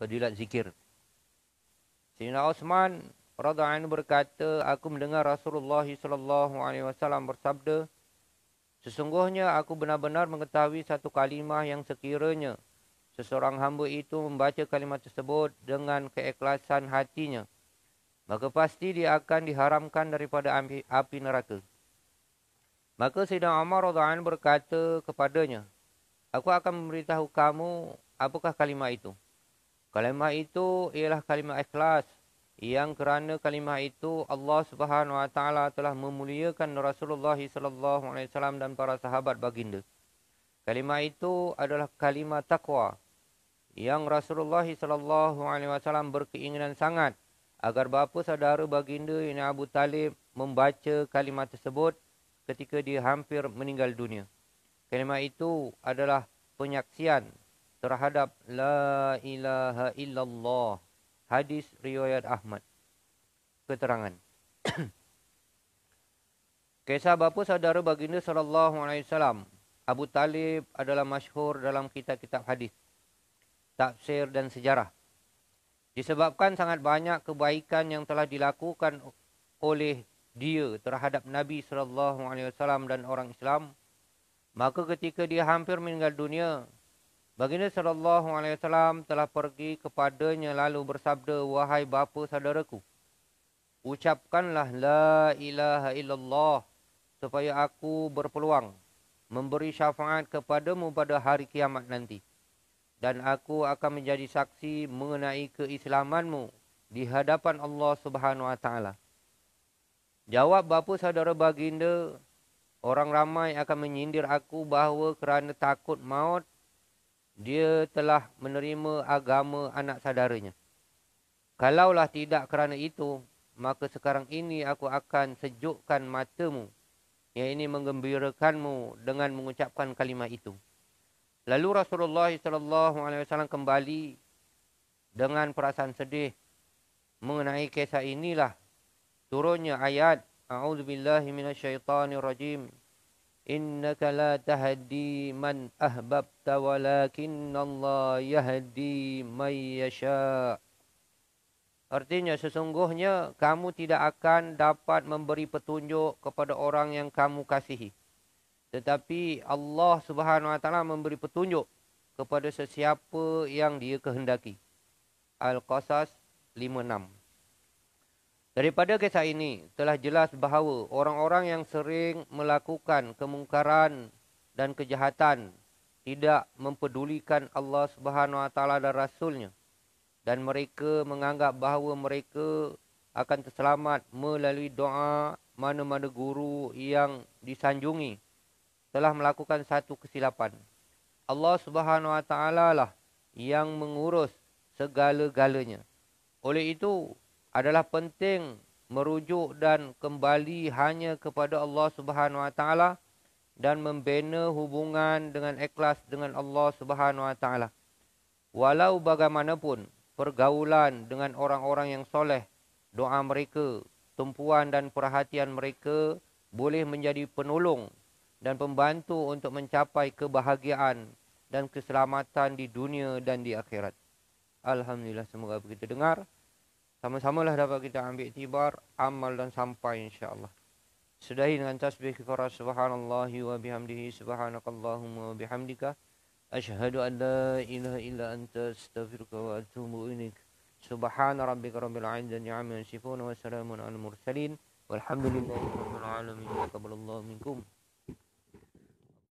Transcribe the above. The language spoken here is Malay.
fadilat zikir. Sayyidina Osman radhiyallahu berkata, aku mendengar Rasulullah sallallahu bersabda, sesungguhnya aku benar-benar mengetahui satu kalimah yang sekiranya seseorang hamba itu membaca kalimah tersebut dengan keikhlasan hatinya, maka pasti dia akan diharamkan daripada api, neraka. Maka Sayyidina Omar radhiyallahu berkata kepadanya, aku akan memberitahu kamu apakah kalimah itu. Kalimah itu ialah kalimah ikhlas yang kerana kalimah itu Allah Subhanahu Wa Taala telah memuliakan Rasulullah Sallallahu Alaihi Wasallam dan para sahabat baginda. Kalimah itu adalah kalimah takwa yang Rasulullah Sallallahu Alaihi Wasallam berkeinginan sangat agar bapa saudara baginda ini Abu Talib membaca kalimah tersebut ketika dia hampir meninggal dunia. Kalimah itu adalah penyaksian terhadap la ilaha illallah hadis riwayat Ahmad keterangan Kisah bapa saudara baginda sallallahu alaihi wasallam Abu Talib adalah masyhur dalam kitab-kitab hadis tafsir dan sejarah disebabkan sangat banyak kebaikan yang telah dilakukan oleh dia terhadap Nabi sallallahu alaihi wasallam dan orang Islam maka ketika dia hampir meninggal dunia Baginda sallallahu alaihi wasallam telah pergi kepadanya lalu bersabda, "Wahai bapa saudaraku, ucapkanlah la ilaha illallah supaya aku berpeluang memberi syafaat kepadamu pada hari kiamat nanti dan aku akan menjadi saksi mengenai keislamanmu di hadapan Allah Subhanahu wa taala." Jawab bapa saudara baginda, "Orang ramai akan menyindir aku bahawa kerana takut maut dia telah menerima agama anak saudaranya. Kalaulah tidak kerana itu, maka sekarang ini aku akan sejukkan matamu, yang ini menggembirakanmu dengan mengucapkan kalimah itu. Lalu Rasulullah SAW kembali dengan perasaan sedih mengenai kisah inilah turunnya ayat A'udzubillahiminasyaitanirrojim. rajim. إنك لا تهدي من أهببت ولكن الله يهدي من يشاء Artinya sesungguhnya kamu tidak akan dapat memberi petunjuk kepada orang yang kamu kasihi. Tetapi Allah Subhanahu Wa Taala memberi petunjuk kepada sesiapa yang dia kehendaki. Al-Qasas 56. Daripada kisah ini telah jelas bahawa orang-orang yang sering melakukan kemungkaran dan kejahatan tidak mempedulikan Allah Subhanahu Wa Taala dan Rasulnya dan mereka menganggap bahawa mereka akan terselamat melalui doa mana-mana guru yang disanjungi telah melakukan satu kesilapan. Allah Subhanahu Wa Taala lah yang mengurus segala-galanya. Oleh itu, adalah penting merujuk dan kembali hanya kepada Allah Subhanahu Wa Taala dan membina hubungan dengan ikhlas dengan Allah Subhanahu Wa Taala. Walau bagaimanapun pergaulan dengan orang-orang yang soleh, doa mereka, tumpuan dan perhatian mereka boleh menjadi penolong dan pembantu untuk mencapai kebahagiaan dan keselamatan di dunia dan di akhirat. Alhamdulillah semoga begitu dengar sama-samalah dapat kita ambil tibar amal dan sampai insyaallah sedahi dengan tasbih kifara Subhanallah, wa bihamdihi subhanakallahumma wa bihamdika ashhadu an la ilaha illa anta astaghfiruka wa atubu ilaik سبحان ربك رب العزة عما يصفون wa على al mursalin. لله رب العالمين تقبل الله منكم